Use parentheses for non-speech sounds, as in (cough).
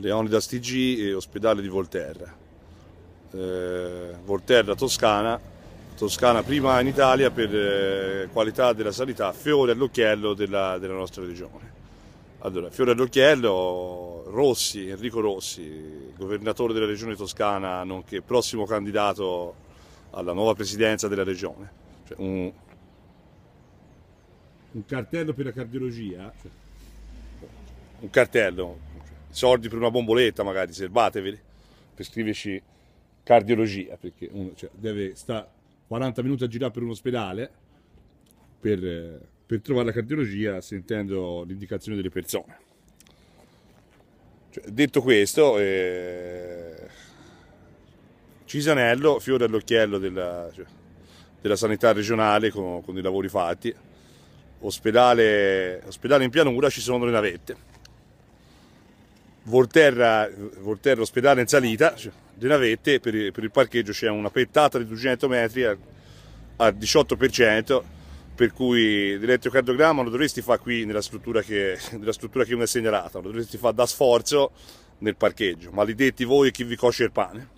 Leonidas TG, ospedale di Volterra. Eh, Volterra Toscana, Toscana prima in Italia per eh, qualità della sanità, fiore all'occhiello della, della, nostra regione. Allora, fiore all'occhiello, Rossi, Enrico Rossi, governatore della regione toscana, nonché prossimo candidato alla nuova presidenza della regione. Cioè, un... un cartello per la cardiologia? Un cartello, soldi per una bomboletta magari, servateveli, per scriverci cardiologia, perché uno cioè, deve stare 40 minuti a girare per un ospedale per, per trovare la cardiologia sentendo l'indicazione delle persone. Cioè, detto questo, eh, Cisanello, fiore all'occhiello della, cioè, della sanità regionale con, con, i lavori fatti, ospedale, ospedale in pianura, ci sono le navette Volterra, Volterra ospedale in salita, cioè, De Navette, per, per il parcheggio c'è una pettata di 200 metri al, al 18%, per cui l'elettrocardiogramma lo dovresti fare qui nella struttura che, (laughs) nella struttura che mi è segnalata, lo dovresti fare da sforzo nel parcheggio, maledetti voi chi vi cosce il pane.